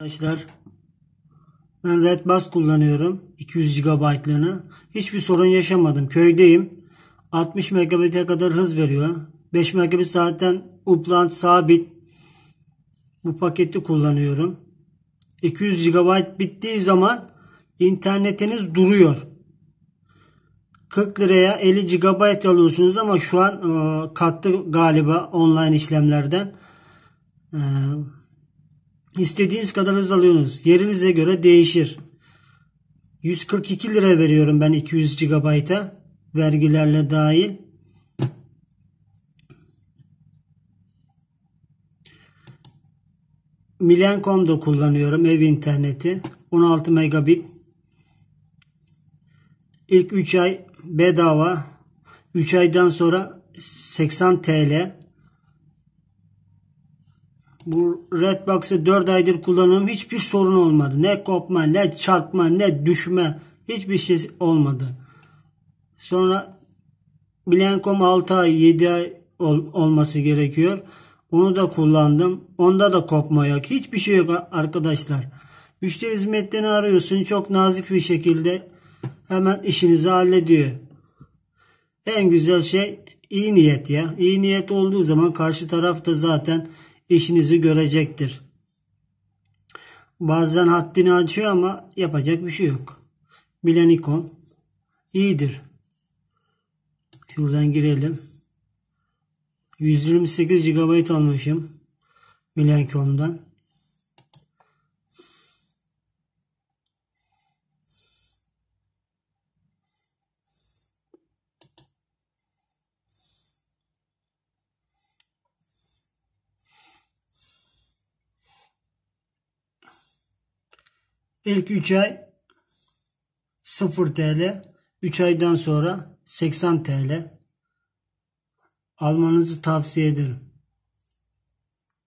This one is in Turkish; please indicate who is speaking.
Speaker 1: Arkadaşlar ben Redbus kullanıyorum 200 GB'lığını. Hiçbir sorun yaşamadım. Köydeyim. 60 megabit'e kadar hız veriyor. 5 megabit zaten upland sabit. Bu paketi kullanıyorum. 200 GB bittiği zaman internetiniz duruyor. 40 liraya 50 GB alıyorsunuz ama şu an e, ıı, kattı galiba online işlemlerden. E, İstediğiniz kadar hız alıyorsunuz. Yerinize göre değişir. 142 lira veriyorum ben 200 GB'a vergilerle dahil. Milencom'da kullanıyorum ev interneti. 16 megabit. İlk 3 ay bedava. 3 aydan sonra 80 TL. Bu Redbox'ı 4 aydır kullanıyorum. Hiçbir sorun olmadı. Ne kopma, ne çarpma, ne düşme. Hiçbir şey olmadı. Sonra Blenkom 6 ay, 7 ay ol, olması gerekiyor. Onu da kullandım. Onda da kopma yok. Hiçbir şey yok arkadaşlar. Müşteri hizmetlerini arıyorsun. Çok nazik bir şekilde hemen işinizi hallediyor. En güzel şey iyi niyet ya. İyi niyet olduğu zaman karşı tarafta zaten işinizi görecektir. Bazen haddini açıyor ama yapacak bir şey yok. Milenikon iyidir. Şuradan girelim. 128 GB almışım Milenkom'dan. İlk 3 ay 0 TL. 3 aydan sonra 80 TL. Almanızı tavsiye ederim.